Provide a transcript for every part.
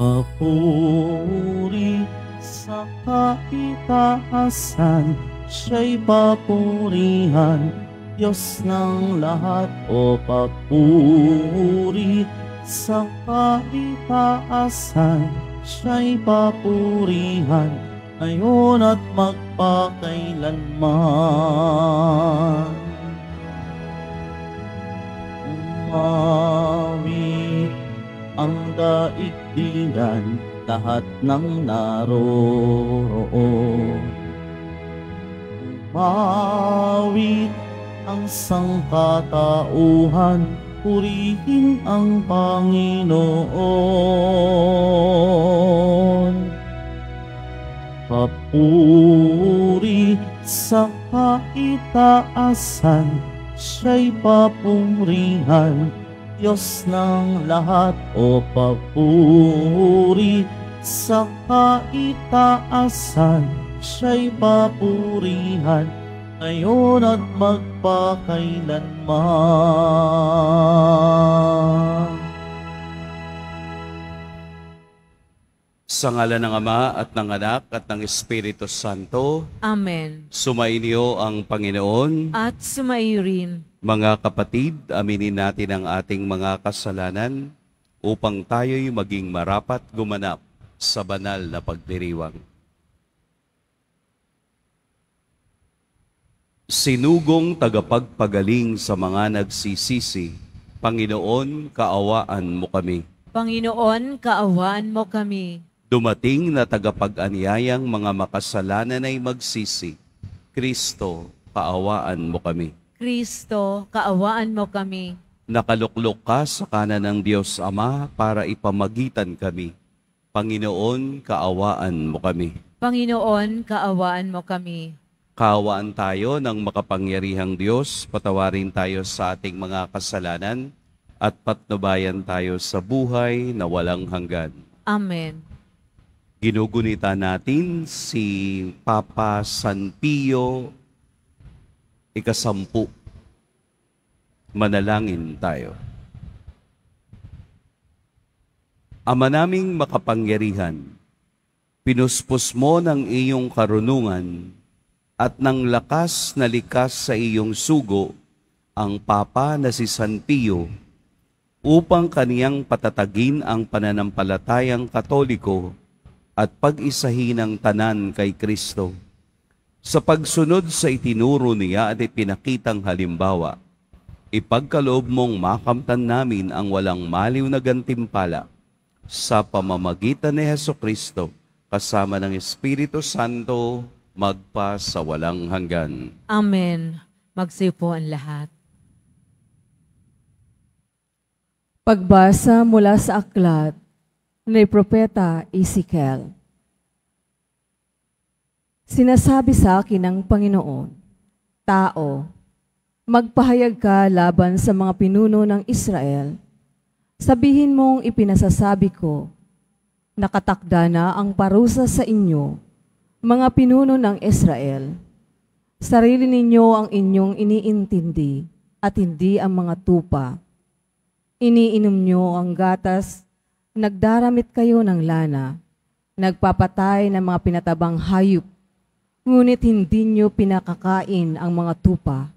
Papuri sa kaitaasan, siya'y papurihan, Diyos ng lahat o papuri sa kaitaasan, siya'y papurihan, ngayon at magpakailanman. Amen ang daigdigan lahat ng naroon. Mawit ang sangkatauhan, purihin ang Panginoon. Papuri sa kaitaasan, siya'y papumrihan, Diyos ng lahat o papuri sa kaitaasan siya'y papurihan ngayon at magpakailanman. Sa ngala ng Ama at ng Anak at ng Espiritu Santo. Amen. Sumainyo ang Panginoon. At rin. Mga kapatid, aminin natin ang ating mga kasalanan upang tayo'y maging marapat gumanap sa banal na pagdiriwang. Sinugong tagapagpagaling sa mga nagsisisi, Panginoon, kaawaan mo kami. Panginoon, kaawaan mo kami. Dumating na tagapag-anyayang mga makasalanan ay magsisi. Kristo, kaawaan mo kami. Kristo, kaawaan mo kami. Nakaluklok ka sa kanan ng Diyos Ama para ipamagitan kami. Panginoon, kaawaan mo kami. Panginoon, kaawaan mo kami. Kaawaan tayo ng makapangyarihang Diyos, patawarin tayo sa ating mga kasalanan at patnubayan tayo sa buhay na walang hanggan. Amen. Ginugunita natin si Papa San Pio ikasampu. Manalangin tayo. Ama naming makapangyarihan, pinuspos mo ng iyong karunungan at ng lakas na likas sa iyong sugo ang Papa na si San Pio upang kaniyang patatagin ang pananampalatayang katoliko at pag-isahin ang tanan kay Kristo. Sa pagsunod sa itinuro niya at ipinakitang halimbawa, ipagkaloob mong makamtan namin ang walang maliw na gantimpala sa pamamagitan ni Heso Kristo kasama ng Espiritu Santo magpa sa walang hanggan. Amen. Magsipo ang lahat. Pagbasa mula sa aklat ni Propeta Ezekiel. Sinasabi sa akin ng Panginoon, Tao, magpahayag ka laban sa mga pinuno ng Israel. Sabihin mong ipinasasabi ko, nakatakda na ang parusa sa inyo, mga pinuno ng Israel. Sarili ninyo ang inyong iniintindi at hindi ang mga tupa. Iniinom nyo ang gatas Nagdaramit kayo ng lana, nagpapatay ng mga pinatabang hayop, ngunit hindi nyo pinakakain ang mga tupa.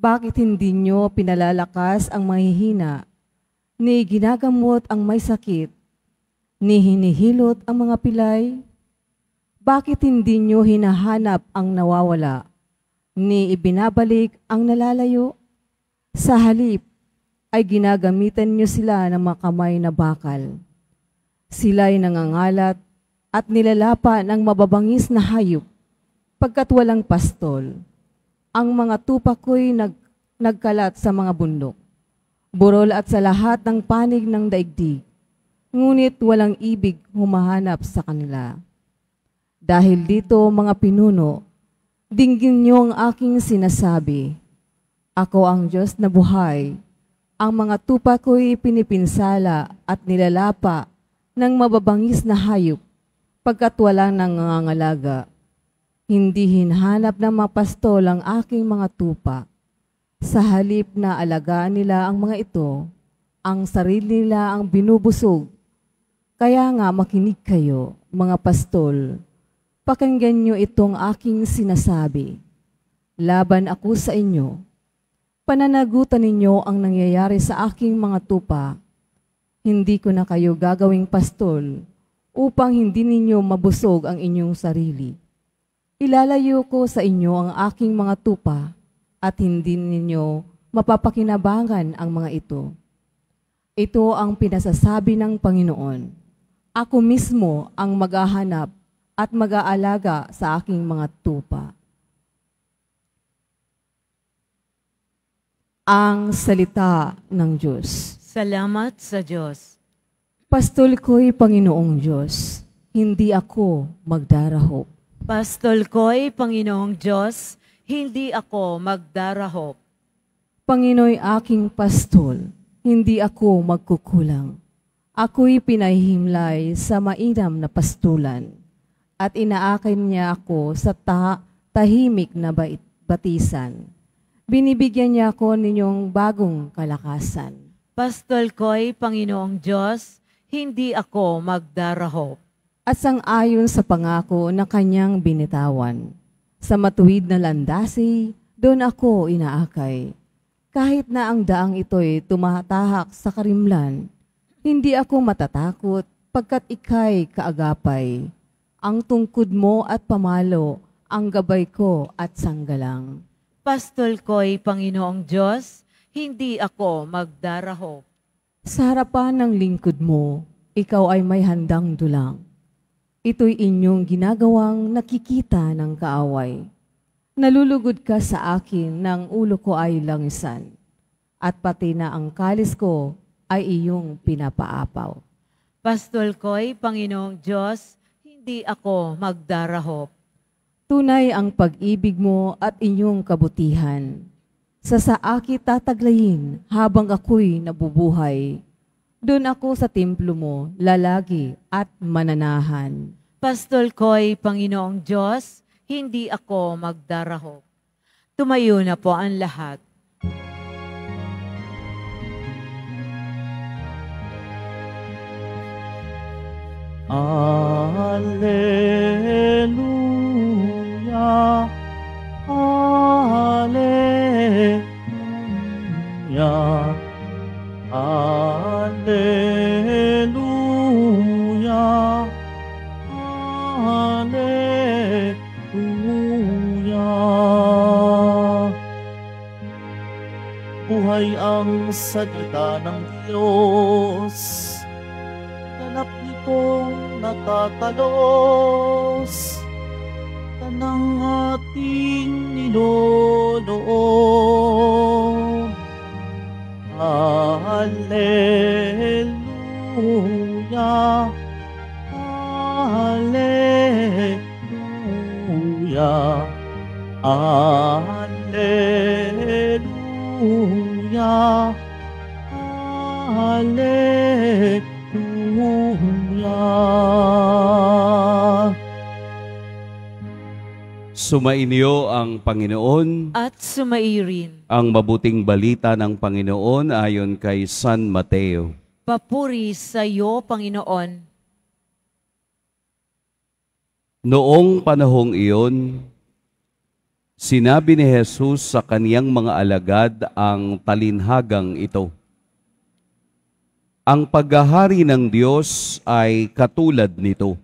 Bakit hindi nyo pinalalakas ang mahihina, ni ginagamot ang may sakit, ni hinihilot ang mga pilay? Bakit hindi nyo hinahanap ang nawawala, ni ibinabalik ang nalalayo? Sa halip, ay ginagamitan niyo sila ng mga kamay na bakal. Sila ay nangangalat at nilalapa ng mababangis na hayop pagkat walang pastol. Ang mga tupa ko'y nag, nagkalat sa mga bundok, burol at sa lahat ng panig ng daigdig, ngunit walang ibig humahanap sa kanila. Dahil dito, mga pinuno, dinggin niyo ang aking sinasabi, Ako ang Diyos na buhay, ang mga tupa ko'y pinipinsala at nilalapa ng mababangis na hayop pagkat wala nang nangangalaga. Hindi hinhanap ng mapastol ang aking mga tupa. Sa halip na alagaan nila ang mga ito, ang sarili nila ang binubusog. Kaya nga makinig kayo, mga pastol. Pakinggan niyo itong aking sinasabi. Laban ako sa inyo pananagutan ninyo ang nangyayari sa aking mga tupa. Hindi ko na kayo gagawing pastol upang hindi ninyo mabusog ang inyong sarili. Ilalayo ko sa inyo ang aking mga tupa at hindi ninyo mapapakinabangan ang mga ito. Ito ang pinasasabi ng Panginoon. Ako mismo ang maghahanap at mag-aalaga sa aking mga tupa. ang salita ng Diyos. Salamat sa Diyos. Pastol ko'y Panginoong Diyos, hindi ako magdarahop. Pastol ko'y Panginoong Diyos, hindi ako magdarahop. Panginoy aking pastol, hindi ako magkukulang. Ako'y pinahihimlay sa mainam na pastulan at inaakay niya ako sa ta- tahimik na batisan binibigyan niya ako ninyong bagong kalakasan. Pastol ko'y Panginoong Diyos, hindi ako magdarahop. At ayon sa pangako na kanyang binitawan, sa matuwid na landasi, doon ako inaakay. Kahit na ang daang ito'y tumatahak sa karimlan, hindi ako matatakot pagkat ikay kaagapay. Ang tungkod mo at pamalo, ang gabay ko at sanggalang. Pastol ko'y Panginoong Diyos, hindi ako magdaraho. Sa harapan ng lingkod mo, ikaw ay may handang dulang. Ito'y inyong ginagawang nakikita ng kaaway. Nalulugod ka sa akin ng ulo ko ay langisan, at pati na ang kalis ko ay iyong pinapaapaw. Pastol ko'y Panginoong Diyos, hindi ako magdarahop. Tunay ang pag-ibig mo at inyong kabutihan. Sa saaki tataglayin habang ako'y nabubuhay. Doon ako sa templo mo, lalagi at mananahan. Pastol ko'y Panginoong Diyos, hindi ako magdaraho. Tumayo na po ang lahat. Alleluia. Alleluia, Alleluia, Alleluia. Buhay ang salita ng Diyos, ganap nitong natatalos ng ating niloloob. Hallelujah, Hallelujah, Hallelujah, Hallelujah. Sumainyo ang Panginoon at sumairin ang mabuting balita ng Panginoon ayon kay San Mateo. Papuri sa iyo, Panginoon. Noong panahong iyon, sinabi ni Jesus sa kaniyang mga alagad ang talinhagang ito. Ang paghahari ng Diyos ay katulad nito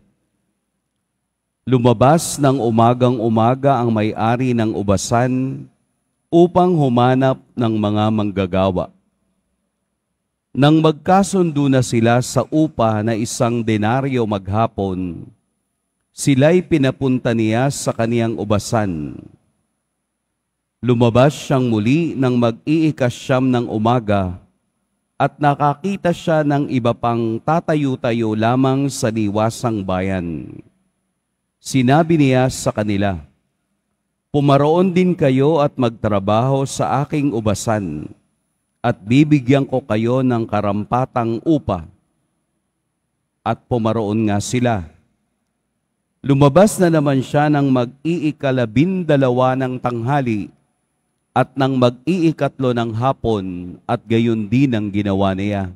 Lumabas ng umagang umaga ang may-ari ng ubasan upang humanap ng mga manggagawa. Nang magkasundo na sila sa upa na isang denaryo maghapon, sila'y pinapunta niya sa kaniyang ubasan. Lumabas siyang muli ng mag-iikasyam ng umaga at nakakita siya ng iba pang tatayo-tayo lamang sa liwasang bayan. Sinabi niya sa kanila, Pumaroon din kayo at magtrabaho sa aking ubasan, at bibigyan ko kayo ng karampatang upa. At pumaroon nga sila. Lumabas na naman siya ng mag-iikalabindalawa ng tanghali at ng mag-iikatlo ng hapon at gayon din ang ginawa niya.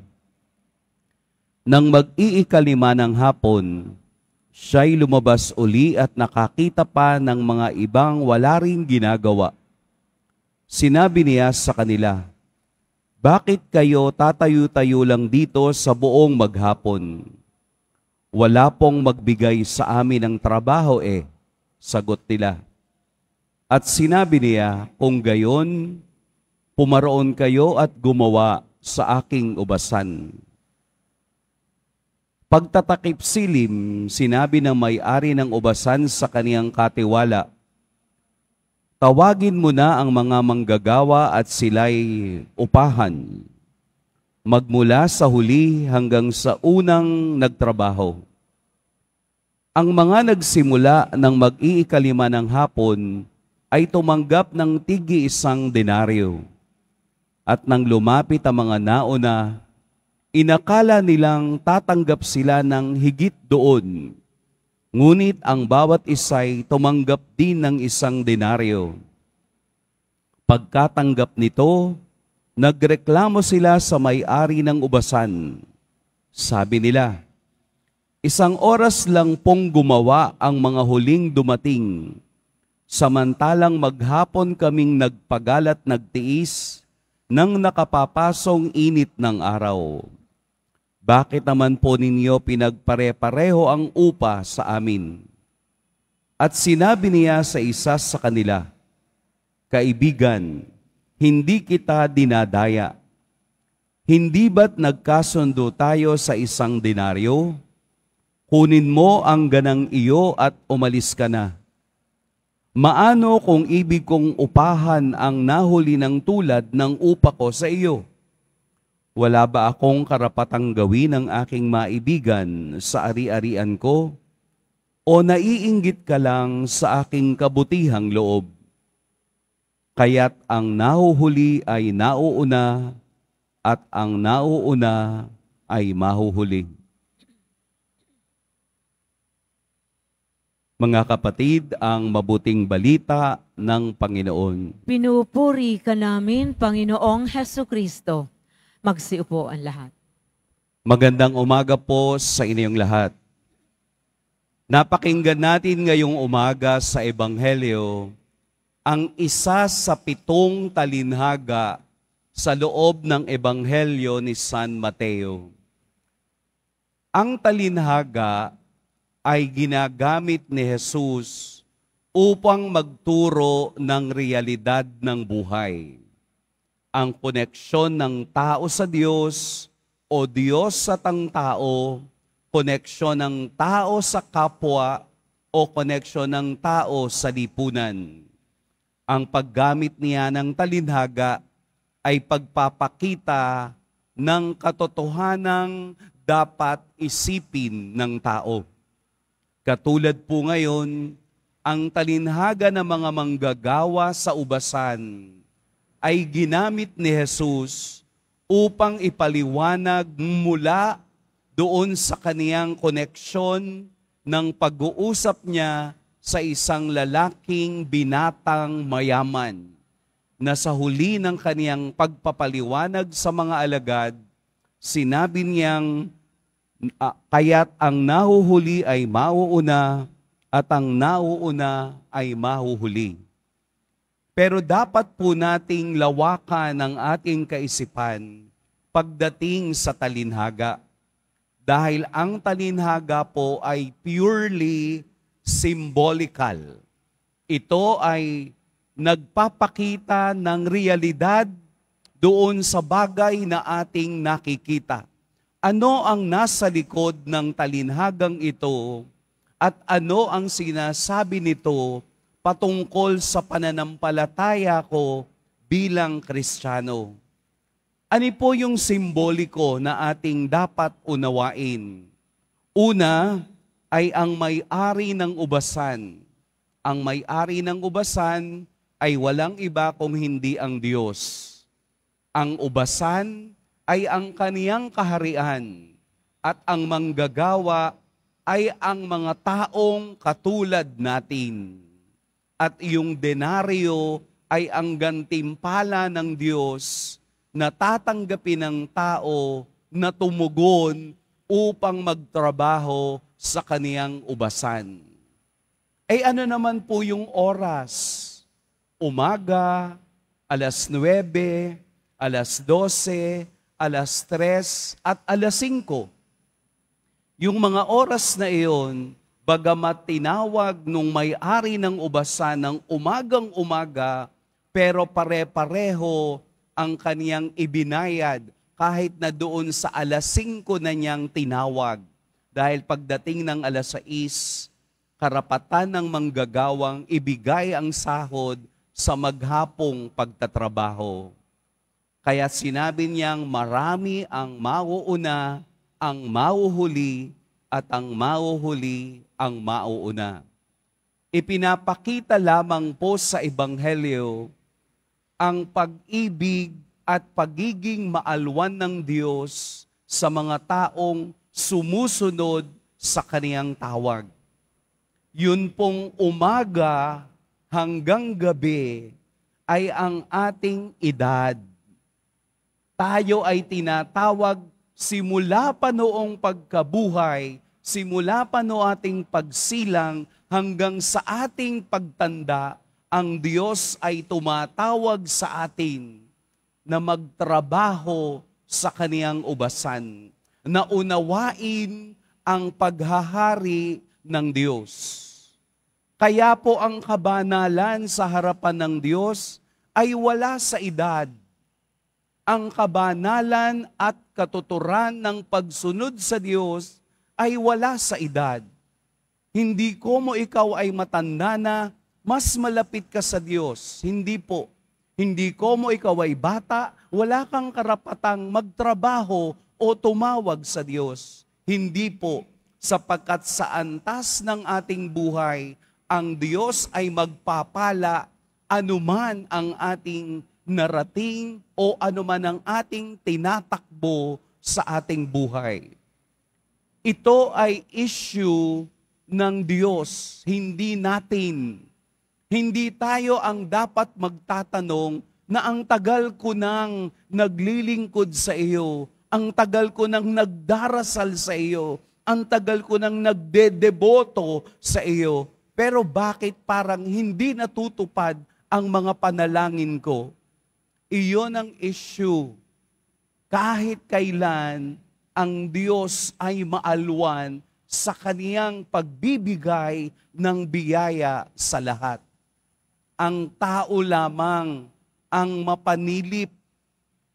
Nang mag-iikalima ng hapon, Siya'y lumabas uli at nakakita pa ng mga ibang wala rin ginagawa. Sinabi niya sa kanila, Bakit kayo tatayo-tayo lang dito sa buong maghapon? Wala pong magbigay sa amin ng trabaho eh, sagot nila. At sinabi niya, kung gayon, pumaroon kayo at gumawa sa aking ubasan. Pagtatakip silim, sinabi ng may-ari ng ubasan sa kaniyang katiwala, Tawagin mo na ang mga manggagawa at sila'y upahan, magmula sa huli hanggang sa unang nagtrabaho. Ang mga nagsimula ng mag-iikalima ng hapon ay tumanggap ng tigi isang denaryo at nang lumapit ang mga nauna, inakala nilang tatanggap sila ng higit doon. Ngunit ang bawat isa'y tumanggap din ng isang denaryo. Pagkatanggap nito, nagreklamo sila sa may-ari ng ubasan. Sabi nila, isang oras lang pong gumawa ang mga huling dumating. Samantalang maghapon kaming nagpagalat nagtiis ng nakapapasong init ng araw. Bakit naman po ninyo pinagpare-pareho ang upa sa amin? At sinabi niya sa isa sa kanila, Kaibigan, hindi kita dinadaya. Hindi ba't nagkasundo tayo sa isang denaryo? Kunin mo ang ganang iyo at umalis ka na. Maano kung ibig kong upahan ang nahuli ng tulad ng upa ko sa iyo?' Wala ba akong karapatang gawin ang aking maibigan sa ari-arian ko? O naiinggit ka lang sa aking kabutihang loob? Kaya't ang nahuhuli ay nauuna at ang nauuna ay mahuhuli. Mga kapatid, ang mabuting balita ng Panginoon. Pinupuri ka namin, Panginoong Heso Kristo. Magsiupo ang lahat. Magandang umaga po sa inyong lahat. Napakinggan natin ngayong umaga sa Ebanghelyo ang isa sa pitong talinhaga sa loob ng Ebanghelyo ni San Mateo. Ang talinhaga ay ginagamit ni Jesus upang magturo ng realidad ng buhay ang koneksyon ng tao sa Diyos o Diyos sa tang-tao, koneksyon ng tao sa kapwa o koneksyon ng tao sa lipunan. Ang paggamit niya ng talinhaga ay pagpapakita ng katotohanang dapat isipin ng tao. Katulad po ngayon, ang talinhaga ng mga manggagawa sa ubasan ay ginamit ni Jesus upang ipaliwanag mula doon sa kaniyang koneksyon ng pag-uusap niya sa isang lalaking binatang mayaman na sa huli ng kaniyang pagpapaliwanag sa mga alagad, sinabi niyang, kaya't ang nahuhuli ay mauuna at ang nauuna ay mahuhuli. Pero dapat po nating lawakan ang ating kaisipan pagdating sa talinhaga. Dahil ang talinhaga po ay purely symbolical. Ito ay nagpapakita ng realidad doon sa bagay na ating nakikita. Ano ang nasa likod ng talinhagang ito at ano ang sinasabi nito patungkol sa pananampalataya ko bilang Kristiyano. Ani po yung simboliko na ating dapat unawain? Una ay ang may-ari ng ubasan. Ang may-ari ng ubasan ay walang iba kung hindi ang Diyos. Ang ubasan ay ang kaniyang kaharian at ang manggagawa ay ang mga taong katulad natin at iyong denaryo ay ang gantimpala ng Diyos na tatanggapin ng tao na tumugon upang magtrabaho sa kaniyang ubasan. Ay eh, ano naman po yung oras? Umaga, alas 9, alas 12, alas 3, at alas 5. Yung mga oras na iyon, Bagamat tinawag nung may-ari ng ubasa ng umagang-umaga, pero pare-pareho ang kaniyang ibinayad kahit na doon sa alas 5 na niyang tinawag. Dahil pagdating ng alas 6, karapatan ng manggagawang ibigay ang sahod sa maghapong pagtatrabaho. Kaya sinabi niyang marami ang mauuna, ang mauhuli, at ang mauhuli ang mauuna. Ipinapakita lamang po sa Ebanghelyo ang pag-ibig at pagiging maalwan ng Diyos sa mga taong sumusunod sa kaniyang tawag. Yun pong umaga hanggang gabi ay ang ating edad. Tayo ay tinatawag simula pa noong pagkabuhay, simula pa no ating pagsilang hanggang sa ating pagtanda, ang Diyos ay tumatawag sa atin na magtrabaho sa kaniyang ubasan, na unawain ang paghahari ng Diyos. Kaya po ang kabanalan sa harapan ng Diyos ay wala sa edad, ang kabanalan at katuturan ng pagsunod sa Diyos ay wala sa edad. Hindi ko mo ikaw ay matanda na, mas malapit ka sa Diyos. Hindi po. Hindi ko mo ikaw ay bata, wala kang karapatang magtrabaho o tumawag sa Diyos. Hindi po, sapagkat sa antas ng ating buhay, ang Diyos ay magpapala anuman ang ating narating o anuman ang ating tinatakbo sa ating buhay. Ito ay issue ng Diyos, hindi natin. Hindi tayo ang dapat magtatanong na ang tagal ko nang naglilingkod sa iyo, ang tagal ko nang nagdarasal sa iyo, ang tagal ko nang nagdedeboto sa iyo, pero bakit parang hindi natutupad ang mga panalangin ko? Iyon ang issue. Kahit kailan, ang Diyos ay maalwan sa kaniyang pagbibigay ng biyaya sa lahat. Ang tao lamang ang mapanilip,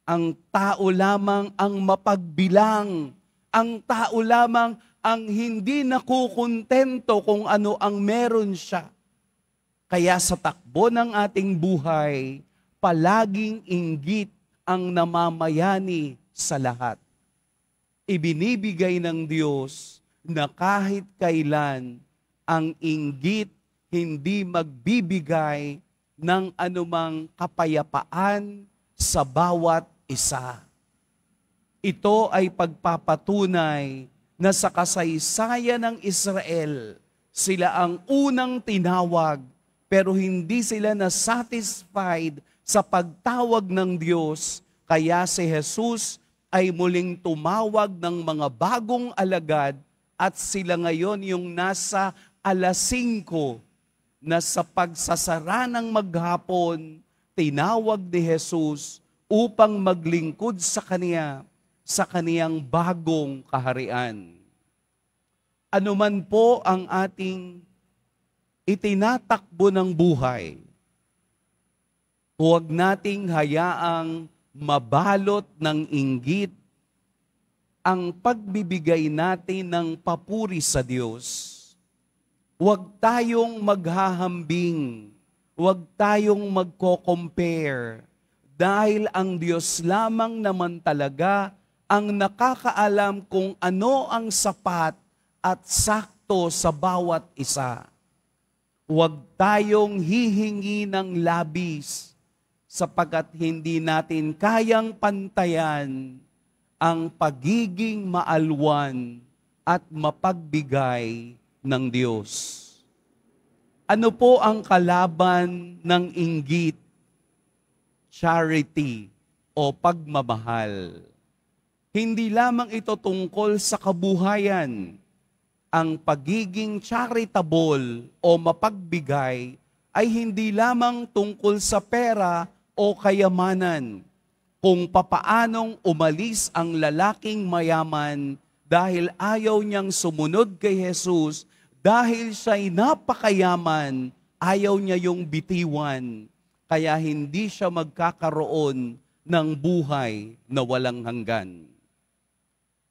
ang tao lamang ang mapagbilang, ang tao lamang ang hindi nakukontento kung ano ang meron siya. Kaya sa takbo ng ating buhay, palaging inggit ang namamayani sa lahat. Ibinibigay ng Diyos na kahit kailan ang inggit hindi magbibigay ng anumang kapayapaan sa bawat isa. Ito ay pagpapatunay na sa kasaysayan ng Israel, sila ang unang tinawag pero hindi sila na satisfied sa pagtawag ng Diyos, kaya si Jesus ay muling tumawag ng mga bagong alagad at sila ngayon yung nasa alas 5 na sa pagsasara ng maghapon, tinawag ni Jesus upang maglingkod sa Kaniya sa Kaniyang bagong kaharian. Ano man po ang ating itinatakbo ng buhay, Huwag nating hayaang mabalot ng inggit ang pagbibigay natin ng papuri sa Diyos. Huwag tayong maghahambing, huwag tayong magko-compare dahil ang Diyos lamang naman talaga ang nakakaalam kung ano ang sapat at sakto sa bawat isa. Huwag tayong hihingi ng labis sapagkat hindi natin kayang pantayan ang pagiging maalwan at mapagbigay ng Diyos. Ano po ang kalaban ng inggit? Charity o pagmamahal. Hindi lamang ito tungkol sa kabuhayan. Ang pagiging charitable o mapagbigay ay hindi lamang tungkol sa pera o kayamanan kung papaanong umalis ang lalaking mayaman dahil ayaw niyang sumunod kay Jesus dahil siya'y napakayaman, ayaw niya yung bitiwan, kaya hindi siya magkakaroon ng buhay na walang hanggan.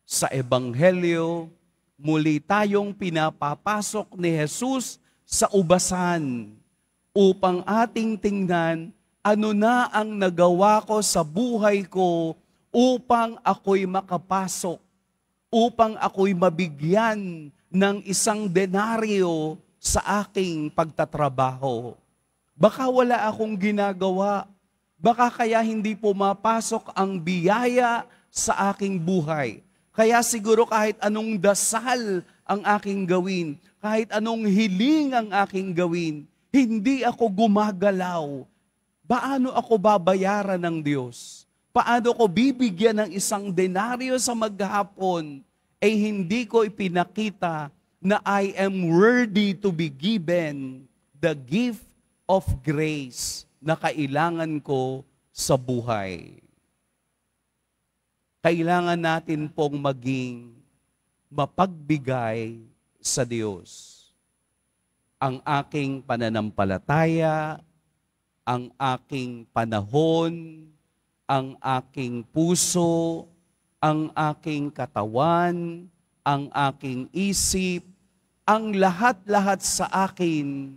Sa Ebanghelyo, muli tayong pinapapasok ni Jesus sa ubasan upang ating tingnan ano na ang nagawa ko sa buhay ko upang ako'y makapasok, upang ako'y mabigyan ng isang denaryo sa aking pagtatrabaho. Baka wala akong ginagawa, baka kaya hindi pumapasok ang biyaya sa aking buhay. Kaya siguro kahit anong dasal ang aking gawin, kahit anong hiling ang aking gawin, hindi ako gumagalaw paano ako babayaran ng Diyos? Paano ko bibigyan ng isang denaryo sa maghapon ay eh hindi ko ipinakita na I am worthy to be given the gift of grace na kailangan ko sa buhay. Kailangan natin pong maging mapagbigay sa Diyos. Ang aking pananampalataya, ang aking panahon, ang aking puso, ang aking katawan, ang aking isip, ang lahat-lahat sa akin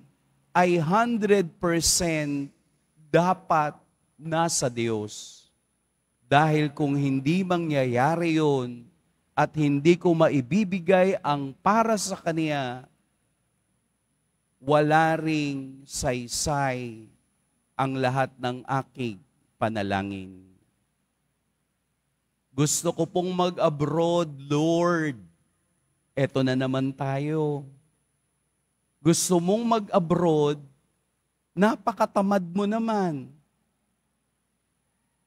ay 100% dapat nasa Diyos. Dahil kung hindi mangyayari yon at hindi ko maibibigay ang para sa Kanya, wala ring saysay ang lahat ng aking panalangin. Gusto ko pong mag-abroad, Lord. Eto na naman tayo. Gusto mong mag-abroad, napakatamad mo naman.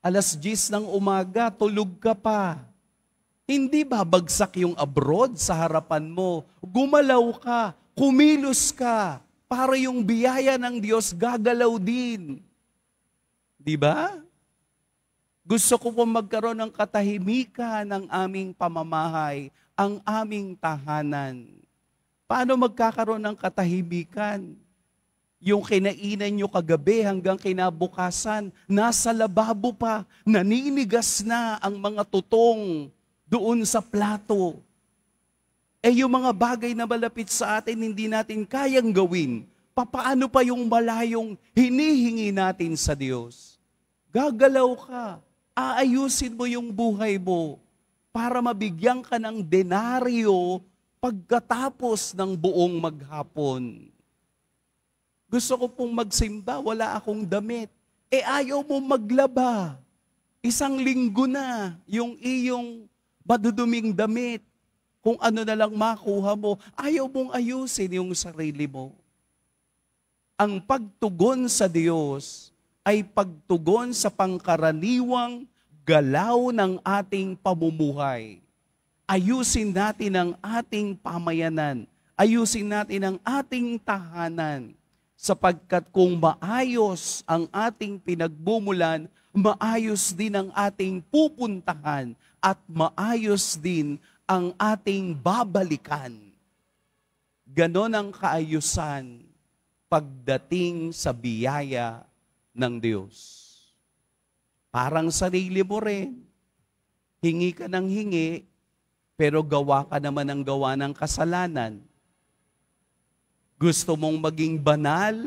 Alas 10 ng umaga, tulog ka pa. Hindi babagsak yung abroad sa harapan mo? Gumalaw ka, kumilos ka, para yung biyaya ng Diyos gagalaw din. Di ba? Gusto ko po magkaroon ng katahimikan ng aming pamamahay, ang aming tahanan. Paano magkakaroon ng katahimikan? Yung kinainan nyo kagabi hanggang kinabukasan, nasa lababo pa, naninigas na ang mga tutong doon sa plato. Eh yung mga bagay na malapit sa atin, hindi natin kayang gawin. Papaano pa yung malayong hinihingi natin sa Diyos? Gagalaw ka. Aayusin mo yung buhay mo para mabigyan ka ng denaryo pagkatapos ng buong maghapon. Gusto ko pong magsimba, wala akong damit. Eh ayaw mo maglaba. Isang linggo na yung iyong maduduming damit kung ano na lang makuha mo, ayaw mong ayusin yung sarili mo. Ang pagtugon sa Diyos ay pagtugon sa pangkaraniwang galaw ng ating pamumuhay. Ayusin natin ang ating pamayanan. Ayusin natin ang ating tahanan. Sapagkat kung maayos ang ating pinagbumulan, maayos din ang ating pupuntahan at maayos din ang ating babalikan. Ganon ang kaayusan pagdating sa biyaya ng Diyos. Parang sarili mo rin. Hingi ka ng hingi, pero gawa ka naman ng gawa ng kasalanan. Gusto mong maging banal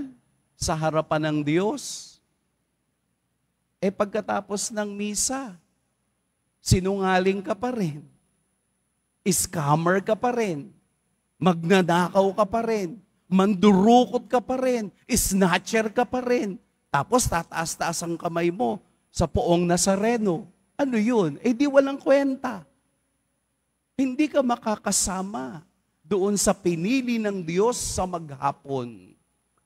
sa harapan ng Diyos? E pagkatapos ng misa, sinungaling ka pa rin. Scammer ka pa rin. Magnanakaw ka pa rin. Mandurukot ka pa rin. Snatcher ka pa rin. Tapos tataas-taas ang kamay mo sa poong Nazareno. Ano yun? Eh di walang kwenta. Hindi ka makakasama doon sa pinili ng Diyos sa maghapon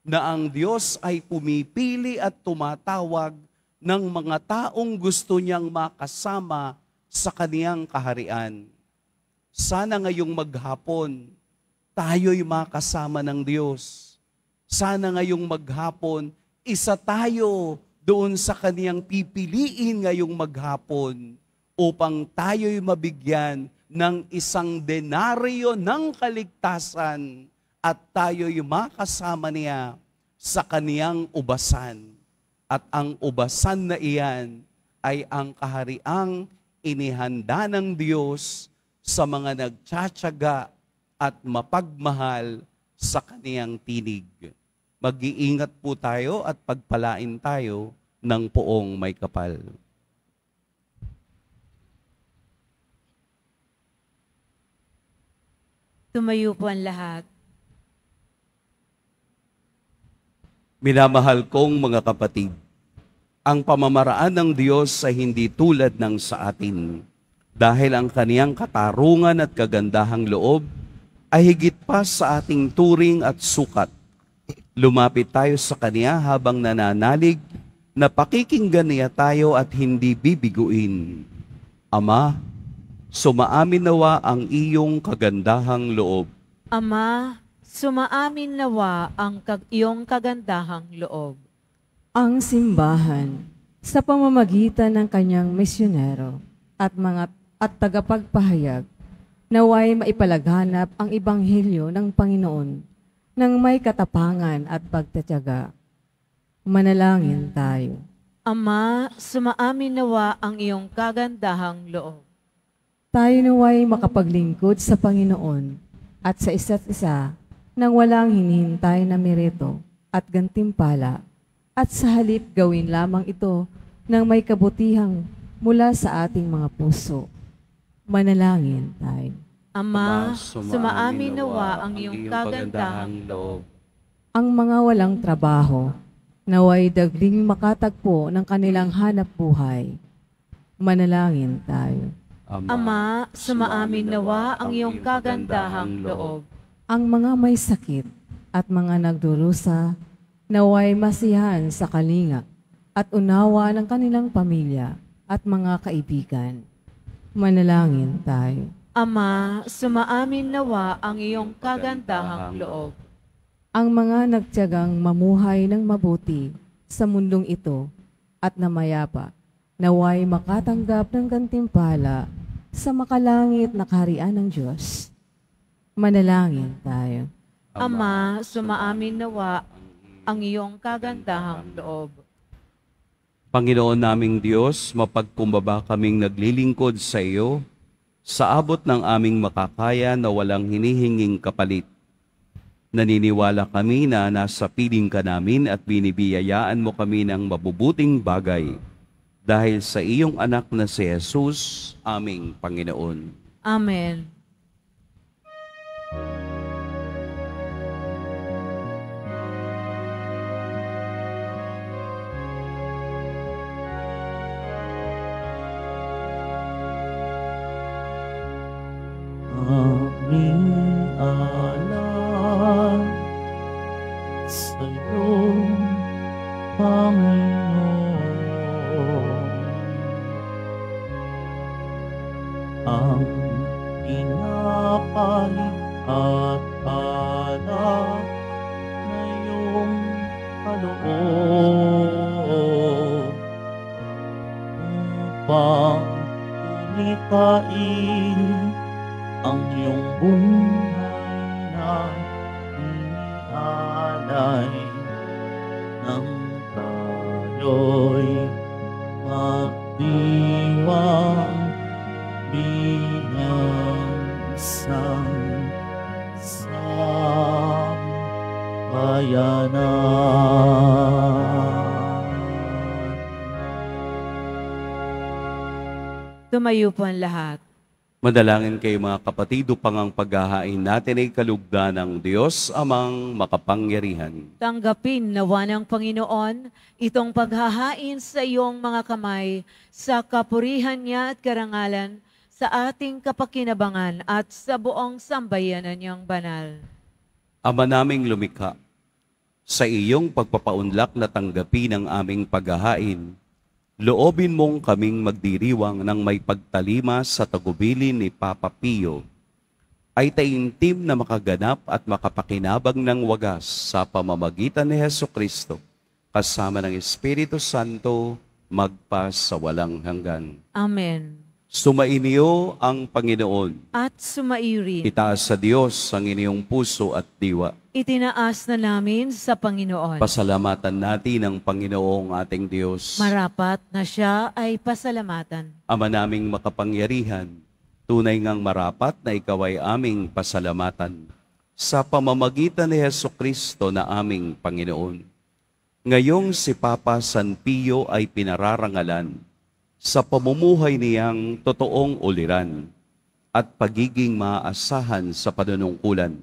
na ang Diyos ay pumipili at tumatawag ng mga taong gusto niyang makasama sa kaniyang kaharian. Sana ngayong maghapon, tayo'y makasama ng Diyos. Sana ngayong maghapon, isa tayo doon sa kaniyang pipiliin ngayong maghapon upang tayo'y mabigyan ng isang denaryo ng kaligtasan at tayo'y makasama niya sa kaniyang ubasan. At ang ubasan na iyan ay ang kahariang inihanda ng Diyos sa mga nagtsatsaga at mapagmahal sa kaniyang tinig. Mag-iingat po tayo at pagpalain tayo ng poong may kapal. Tumayo po ang lahat. Minamahal kong mga kapatid, ang pamamaraan ng Diyos ay hindi tulad ng sa atin dahil ang kaniyang katarungan at kagandahang loob ay higit pa sa ating turing at sukat. Lumapit tayo sa Kaniya habang nananalig na pakikinggan niya tayo at hindi bibiguin. Ama, sumaamin nawa ang iyong kagandahang loob. Ama, sumaamin nawa ang kag iyong kagandahang loob. Ang simbahan sa pamamagitan ng kanyang misyonero at mga at tagapagpahayag naway maipalaganap ang Ibanghilyo ng Panginoon ng may katapangan at pagtatyaga. Manalangin tayo. Ama, sumaamin nawa ang iyong kagandahang loob. Tayo naway makapaglingkod sa Panginoon at sa isa't isa nang walang hinihintay na merito at gantimpala at sa halip gawin lamang ito ng may kabutihang mula sa ating mga puso Manalangin tayo. Ama, sumaamin nawa ang iyong kagandahang loob. Ang mga walang trabaho, naway dagling makatagpo ng kanilang hanap buhay. Manalangin tayo. Ama, sumaamin nawa ang iyong kagandahang loob. Ang mga may sakit at mga nagdurusa, naway masiyahan sa kalinga at unawa ng kanilang pamilya at mga kaibigan Manalangin tayo. Ama, sumaamin nawa ang iyong kagandahang loob. Ang mga nagtiyagang mamuhay ng mabuti sa mundong ito at namayapa, naway makatanggap ng gantimpala sa makalangit na kaharian ng Diyos. Manalangin tayo. Ama, sumaamin nawa ang iyong kagandahang loob. Panginoon naming Diyos, mapagkumbaba kaming naglilingkod sa iyo sa abot ng aming makakaya na walang hinihinging kapalit. Naniniwala kami na nasa piling ka namin at binibiyayaan mo kami ng mabubuting bagay dahil sa iyong anak na si Jesus, aming Panginoon. Amen. tumayo po ang lahat. Madalangin kayo mga kapatid upang ang paghahain natin ay kalugda ng Diyos amang makapangyarihan. Tanggapin nawa ng Panginoon itong paghahain sa iyong mga kamay sa kapurihan niya at karangalan sa ating kapakinabangan at sa buong sambayanan niyang banal. Ama naming lumikha, sa iyong pagpapaunlak na tanggapin ang aming paghahain, Loobin mong kaming magdiriwang ng may pagtalima sa tagubilin ni Papa Pio ay taintim na makaganap at makapakinabang ng wagas sa pamamagitan ni Heso Kristo kasama ng Espiritu Santo magpa sa walang hanggan. Amen. Sumainyo ang Panginoon. At sumairin. Itaas sa Diyos ang inyong puso at diwa itinaas na namin sa Panginoon. Pasalamatan natin ang Panginoong ating Diyos. Marapat na siya ay pasalamatan. Ama naming makapangyarihan, tunay ngang marapat na ikaw ay aming pasalamatan sa pamamagitan ni Heso Kristo na aming Panginoon. Ngayong si Papa San Pio ay pinararangalan sa pamumuhay niyang totoong uliran at pagiging maaasahan sa panunungkulan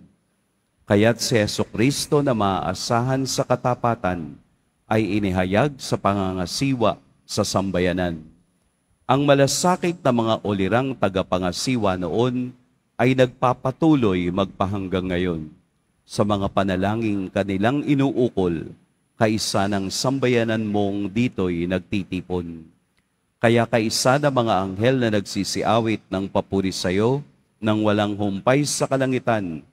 Kaya't si Yeso Kristo na maaasahan sa katapatan ay inihayag sa pangangasiwa sa sambayanan. Ang malasakit na mga ulirang tagapangasiwa noon ay nagpapatuloy magpahanggang ngayon sa mga panalangin kanilang inuukol kaisa ng sambayanan mong dito'y nagtitipon. Kaya kaisa na mga anghel na nagsisiawit ng papuri sa'yo nang walang humpay sa kalangitan,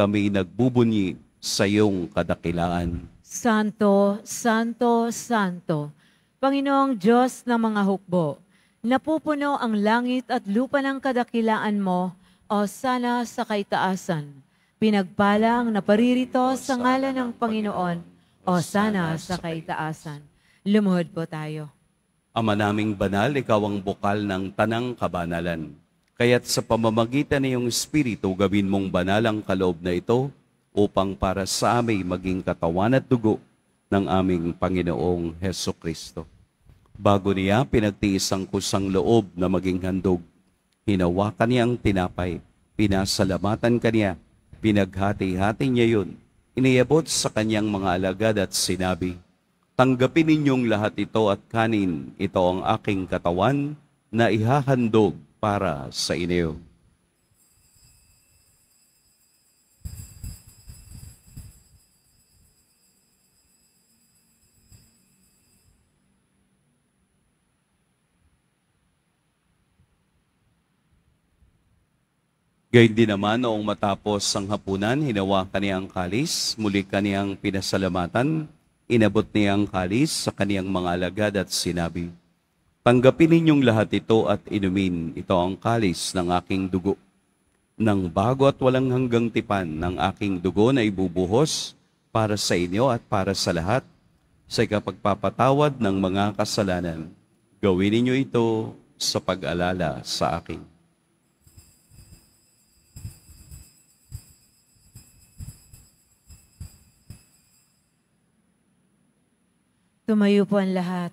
kami nagbubunyi sa iyong kadakilaan. Santo, Santo, Santo, Panginoong Diyos ng mga hukbo, napupuno ang langit at lupa ng kadakilaan mo, o sana sa kaitaasan. Pinagpala ang naparirito sa ngalan ng Panginoon, o sana sa kaitaasan. Lumuhod po tayo. Ama naming banal, ikaw ang bukal ng tanang kabanalan Kaya't sa pamamagitan ng iyong Espiritu, gawin mong banalang kaloob na ito upang para sa amin maging katawan at dugo ng aming Panginoong Heso Kristo. Bago niya pinagtiis ang kusang loob na maging handog, hinawakan niya ang tinapay, pinasalamatan kaniya, pinaghati-hati niya yun, iniyabot sa kanyang mga alagad at sinabi, Tanggapin ninyong lahat ito at kanin, ito ang aking katawan na ihahandog para sa inyo. Gayun din naman noong matapos ang hapunan, hinawakan niya ang kalis, muli kaniyang pinasalamatan, inabot niya ang kalis sa kaniyang mga alagad at sinabi, Tanggapin ninyong lahat ito at inumin. Ito ang kalis ng aking dugo. Nang bago at walang hanggang tipan ng aking dugo na ibubuhos para sa inyo at para sa lahat sa ikapagpapatawad ng mga kasalanan. Gawin ninyo ito sa pag-alala sa akin. Tumayo po ang lahat.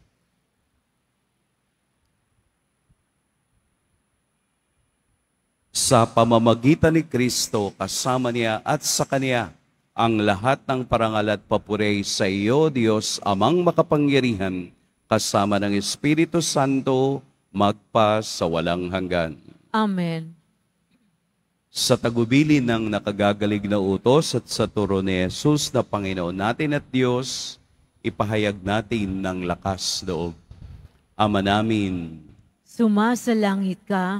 sa pamamagitan ni Kristo kasama niya at sa Kanya ang lahat ng parangal at papuray sa iyo, Diyos, amang makapangyarihan, kasama ng Espiritu Santo, magpa sa walang hanggan. Amen. Sa tagubili ng nakagagalig na utos at sa turo ni Jesus na Panginoon natin at Diyos, ipahayag natin ng lakas doob. Ama namin, sumasalangit ka,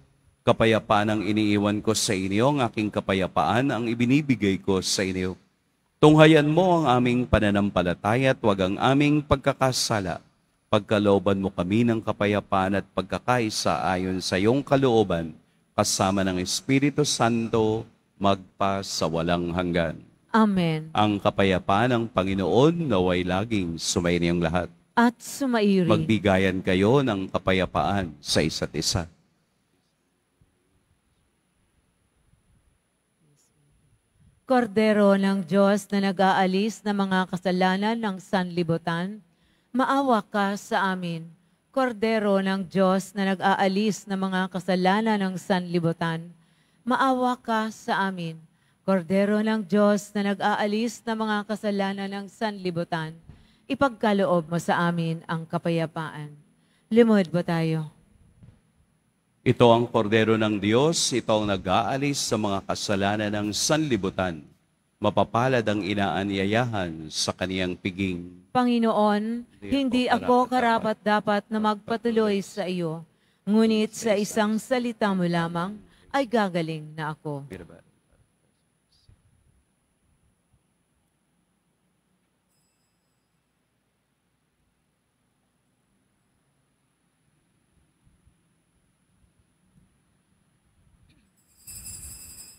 Kapayapaan ang iniiwan ko sa inyo, ang aking kapayapaan ang ibinibigay ko sa inyo. Tunghayan mo ang aming pananampalataya at huwag ang aming pagkakasala. Pagkalooban mo kami ng kapayapaan at pagkakaisa ayon sa iyong kalooban, kasama ng Espiritu Santo, magpa sa walang hanggan. Amen. Ang kapayapaan ng Panginoon naway laging sumayin niyong lahat. At sumairi. Magbigayan kayo ng kapayapaan sa isa't isa. Kordero ng Diyos na nag-aalis ng mga kasalanan ng sanlibutan, maawa ka sa amin. Kordero ng Diyos na nag-aalis ng mga kasalanan ng sanlibutan, maawa ka sa amin. Kordero ng Diyos na nag-aalis ng mga kasalanan ng sanlibutan, ipagkaloob mo sa amin ang kapayapaan. Limood ba tayo? Ito ang kordero ng Diyos, ito ang nag-aalis sa mga kasalanan ng sanlibutan. Mapapalad ang inaanyayahan sa kaniyang piging. Panginoon, hindi ako karapat-dapat na magpatuloy sa iyo. Ngunit sa isang salita mo lamang ay gagaling na ako.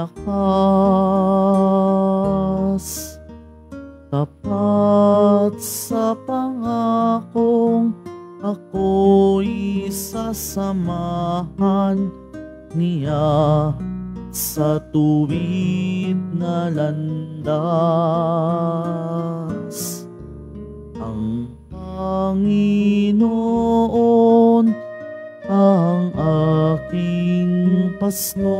lakas Tapat sa pangakong ako ako'y sasamahan niya sa tuwid na landas. Ang Panginoon ang aking pasno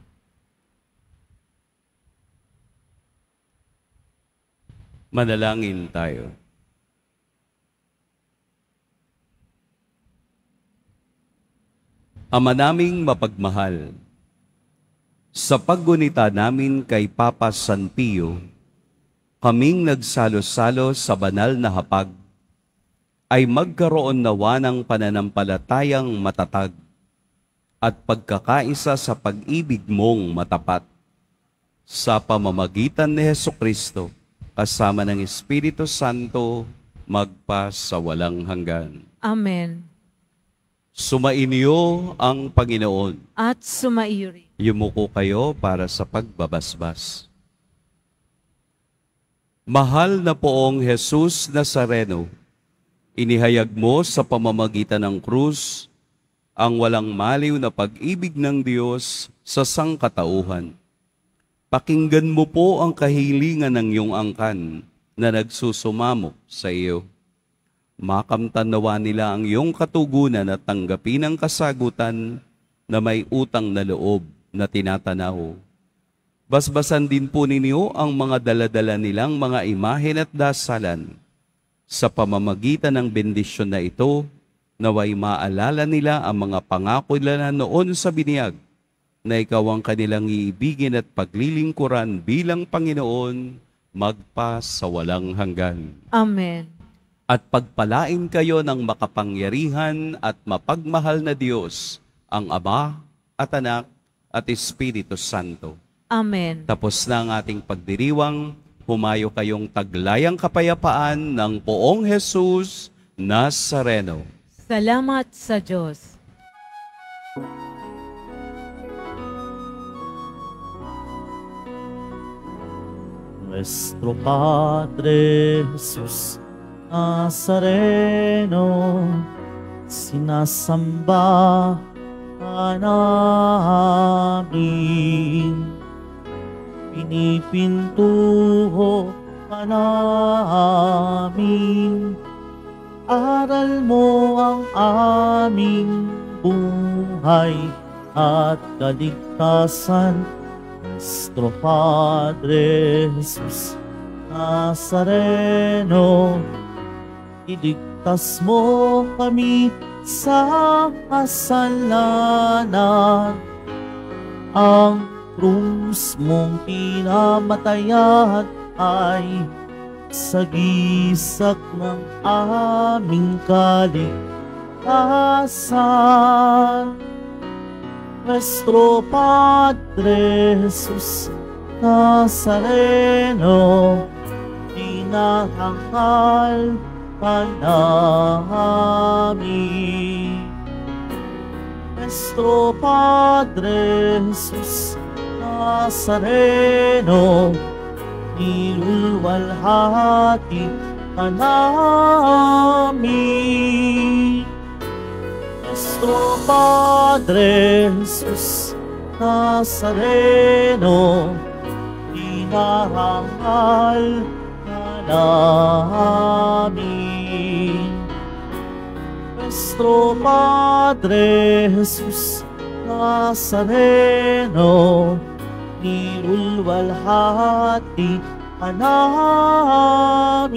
Manalangin tayo. Ama naming mapagmahal, sa paggunita namin kay Papa San Pio, kaming nagsalo-salo sa banal na hapag, ay magkaroon nawa ng pananampalatayang matatag at pagkakaisa sa pag-ibig mong matapat sa pamamagitan ni Heso Kristo kasama ng Espiritu Santo, magpa sa walang hanggan. Amen. Sumainyo ang Panginoon. At sumaiyo rin. Yumuko kayo para sa pagbabasbas. Mahal na poong Jesus Nazareno, inihayag mo sa pamamagitan ng krus ang walang maliw na pag-ibig ng Diyos sa sangkatauhan. Pakinggan mo po ang kahilingan ng iyong angkan na nagsusumamo sa iyo. Makamtanawa nila ang iyong katugunan at tanggapin ang kasagutan na may utang na loob na tinatanaw. Basbasan din po ninyo ang mga daladala nilang mga imahen at dasalan sa pamamagitan ng bendisyon na ito naway maalala nila ang mga pangako nila noon sa biniyag na ikaw ang kanilang iibigin at paglilingkuran bilang Panginoon magpa sa walang hanggan. Amen. At pagpalain kayo ng makapangyarihan at mapagmahal na Diyos, ang Ama at Anak at Espiritu Santo. Amen. Tapos na ang ating pagdiriwang, humayo kayong taglayang kapayapaan ng poong Jesus Nazareno. Salamat sa Diyos. Thank you. nuestro Padre Jesús Nazareno, sinasamba ka namin. Pinipintuho ka namin, aral mo ang aming buhay at kaligtasan nuestro Padre Jesús Nazareno, iligtas mo kami sa kasalanan. Ang krus mong pinamatayan ay sagisak ng aming kaligtasan nuestro Padre Jesús Nazareno, tinatanghal ka namin. Nuestro Padre Jesús Nazareno, niluwalhati ka namin nuestro Padre Jesús Nazareno, minahal ka namin. Nuestro Padre Jesús Nazareno, nilulwalhati ka